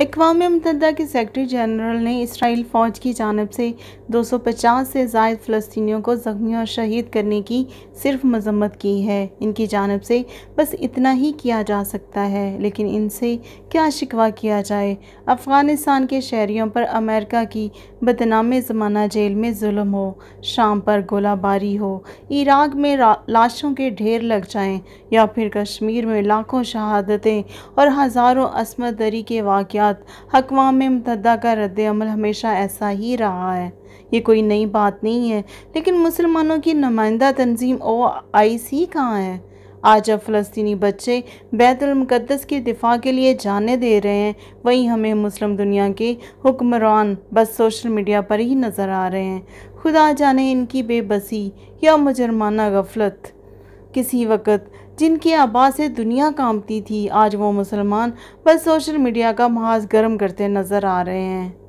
अकवा मुतद के secretary general ने Israel फ़ौज की जानब से 250 से जायद फ़लस्तियों को ज़ख्मी और शहीद करने की सिर्फ मजम्मत की है इनकी जानब से बस इतना ही किया जा सकता है लेकिन इनसे क्या शिकवा किया जाए अफ़गानिस्तान के शहरीों पर अमेरिका की बदनाम ज़माना जेल में जुल्म हो शाम पर गोलाबारी हो इराक में लाशों के ढेर लग जाएँ या फिर कश्मीर में लाखों शहादतें और हज़ारों असमत दरी के वाक़ नफसियात अकवाम मुतहदा का रद्द अमल हमेशा ऐसा ही रहा है ये कोई नई बात नहीं है लेकिन मुसलमानों की नुमाइंदा तंजीम ओ आई सी कहाँ है आज अब फ़लस्तनी बच्चे बैतुलमक़दस के दिफा के लिए जाने दे रहे हैं वहीं हमें मुस्लिम दुनिया के हुक्मरान बस सोशल मीडिया पर ही नज़र आ रहे हैं खुदा जाने इनकी बेबसी या मुजरमाना गफलत किसी वक्त जिनकी आवाज़ से दुनिया कांपती थी आज वो मुसलमान बस सोशल मीडिया का महाज गर्म करते नज़र आ रहे हैं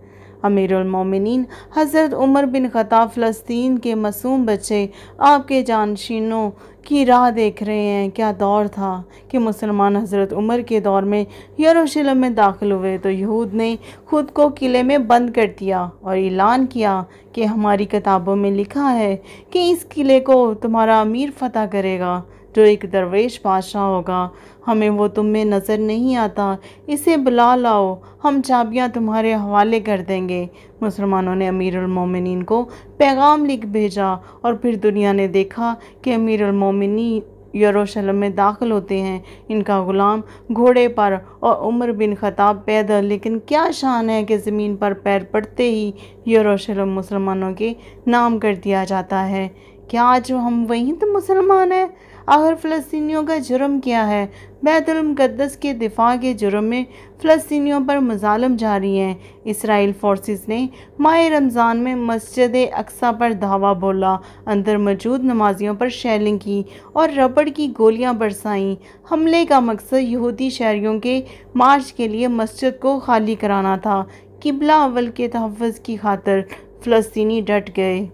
अमीरमिन हज़रत उमर बिन ख़ताब फ़लस्तीन के मासूम बच्चे आपके जानशीनों की राह देख रहे हैं क्या दौर था कि मुसलमान हज़रत उमर के दौर में यरूशलेम में दाखिल हुए तो यहूद ने खुद को किले में बंद कर दिया और ऐलान किया कि हमारी किताबों में लिखा है कि इस किले को तुम्हारा अमीर फतह करेगा जो एक दरवेश बादशाह होगा हमें वो तुम में नज़र नहीं आता इसे बुला लाओ हम चाबियाँ तुम्हारे हवाले कर देंगे मुसलमानों ने अमीरमिन को पैगाम लिख भेजा और फिर दुनिया ने देखा कि अमीरमिनी यरूशलेम में दाखिल होते हैं इनका ग़ुलाम घोड़े पर और उमर बिन खताब पैदल लेकिन क्या शान है कि ज़मीन पर पैर पड़ते ही यरूशलेम मुसलमानों के नाम कर दिया जाता है क्या आज हम वहीं तो मुसलमान हैं आखिर फ़लस्तियों का जुर्म क्या है बैतुलमक़दस के दिफा के जुर्म में फ़लस्तियों पर मजालम जारी हैं इसराइल फोर्सेस ने माह रमज़ान में मस्जिद अक्सा पर धावा बोला अंदर मौजूद नमाजियों पर शैलिंग की और रबड़ की गोलियां बरसाईं हमले का मकसद यहूदी शहरीों के मार्च के लिए मस्जिद को खाली कराना था किबला अवल के तहफ़ की खातर फ़लस्तनी डट गए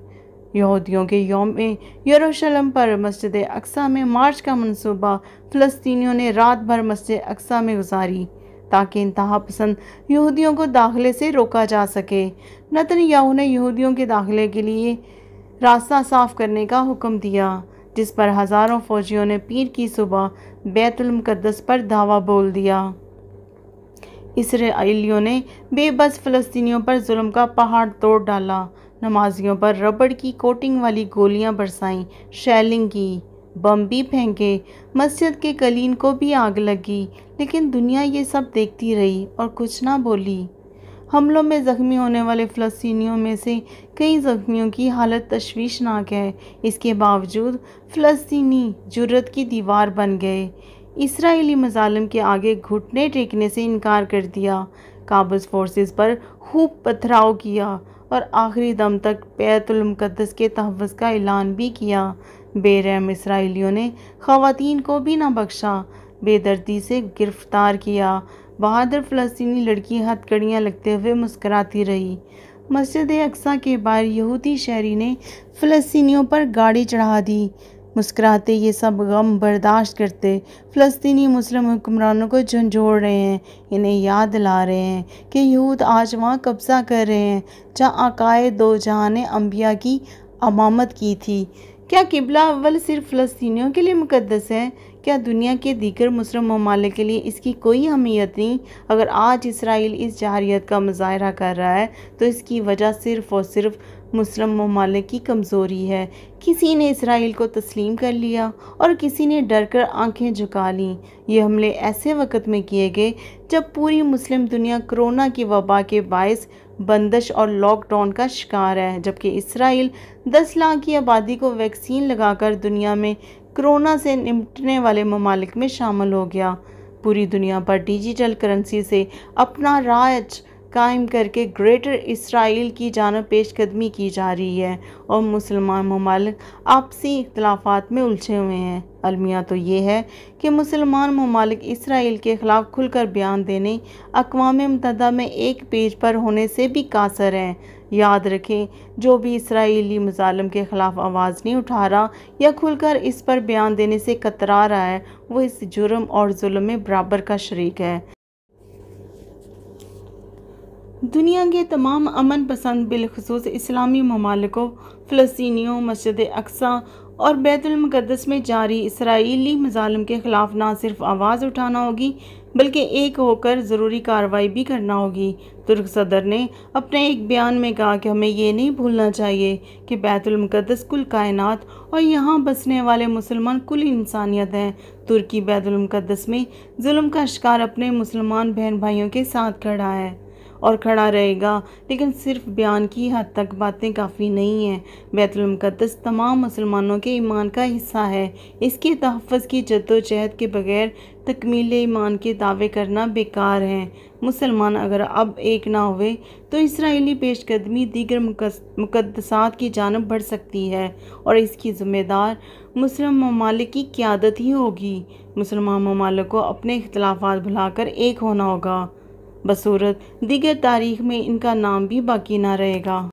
यहूदियों के योम यरूशलेम पर मस्जिद अक्सा में मार्च का मंसूबा फ़लस्तीनियों ने रात भर मस्जिद अक्सा में गुजारी ताकि इंतहा पसंद यहूदियों को दाखिले से रोका जा सके नतन याहू ने यहूदियों के दाखिले के लिए रास्ता साफ करने का हुक्म दिया जिस पर हज़ारों फौजियों ने पीर की सुबह बैतुलमक़दस पर धावा बोल दिया इसराइलियों ने बेबस फ़लस्तीनियों पर जुल्म का पहाड़ तोड़ डाला नमाजियों पर रबड़ की कोटिंग वाली गोलियां बरसाईं शैलिंग की बम भी फेंके मस्जिद के कलीन को भी आग लगी लेकिन दुनिया ये सब देखती रही और कुछ ना बोली हमलों में ज़ख्मी होने वाले फ़लस्तियों में से कई ज़ख्मियों की हालत तशवीशनाक है इसके बावजूद फ़लस्तनी जुर्रत की दीवार बन गए इसराइली मजालम के आगे घुटने टेकने से इनकार कर दिया काबुस फोर्सेस पर खूब पथराव किया और आखिरी दम तक बैतुलमक़दस के तहफ़ का ऐलान भी किया बेरहम इसराइलियों ने ख़वातीन को भी ना बख्शा बेदर्दी से गिरफ़्तार किया बहादुर फ़लस्तनी लड़की हथकड़ियाँ लगते हुए मुस्कराती रही मस्जिद अक्सा के बाहर यहूदी शहरी ने फ़लस्तनी पर गाड़ी चढ़ा दी मुस्कराते ये सब गम बर्दाश्त करते फ़लस्तनी मुस्लिम हुक्मरानों को झंझोड़ रहे हैं इन्हें याद ला रहे हैं कि यहूद आज वहाँ कब्ज़ा कर रहे हैं जहाँ अकाय दो जहाँ ने अम्बिया की अमामत की थी क्या किबला अव्वल सिर्फ फ़लस्तियों के लिए मुकदस है क्या दुनिया के दीगर मुस्लिम ममालिक के लिए इसकी कोई अहमियत नहीं अगर आज इसराइल इस जहरीत का मुजाहरा कर रहा है तो इसकी वजह सिर्फ़ और सिर्फ मुस्लिम ममालिक की कमज़ोरी है किसी ने इसराइल को तस्लीम कर लिया और किसी ने डर कर आँखें झुका लीं ये हमले ऐसे वक्त में किए गए जब पूरी मुस्लिम दुनिया कोरोना की वबा के बायस बंदश और लॉकडाउन का शिकार है जबकि इसराइल 10 लाख की आबादी को वैक्सीन लगाकर दुनिया में कोरोना से निपटने वाले ममालिक में शामिल हो गया पूरी दुनिया पर डिजिटल करेंसी से अपना राज कायम करके ग्रेटर इसराइल की जानब पेशकदमी की जा रही है और मुसलमान ममालिक आपसी इख्लाफात में उलझे हुए हैं अलमिया तो ये है कि मुसलमान ममालिक इसराइल के ख़िलाफ़ खुलकर बयान देने अकवाम मतदा में एक पेज पर होने से भी कासर हैं याद रखें जो भी इसराइली मुजालम के ख़िलाफ़ आवाज़ नहीं उठा रहा या खुलकर इस पर बयान देने से कतरा रहा है वो इस जुर्म और जुल्म में बराबर का शरीक है दुनिया के तमाम अमन पसंद बिलखसूस इस्लामी ममालिकों फ़लस्तियों मस्जिद अक्सा और बैतुलमक़दस में जारी इसराइली मजालम के ख़िलाफ़ ना सिर्फ आवाज़ उठाना होगी बल्कि एक होकर ज़रूरी कार्रवाई भी करना होगी तुर्क सदर ने अपने एक बयान में कहा कि हमें ये नहीं भूलना चाहिए कि बैतुलमक़दस कुल कायनात और यहाँ बसने वाले मुसलमान कुल इंसानियत हैं तुर्की बैतुलमक़दस में जुल्म का शिकार अपने मुसलमान बहन भाइयों के साथ खड़ा है और खड़ा रहेगा लेकिन सिर्फ बयान की हद तक बातें काफ़ी नहीं हैं बैतुलमक़दस तमाम मुसलमानों के ईमान का हिस्सा है इसके तहफ़ की जद्दोजहद के बगैर तकमील ईमान के दावे करना बेकार हैं मुसलमान अगर अब एक ना हुए तो इसराइली पेशकदमी दीगर मुकदसात की जानब बढ़ सकती है और इसकी ज़िम्मेदार मुस्लिम ममालिक की क्यादत ही होगी मुसलमान ममालिक को अपने अख्तलाफा भुलाकर एक होना होगा बसूरत दीगर तारीख में इनका नाम भी बाकी ना रहेगा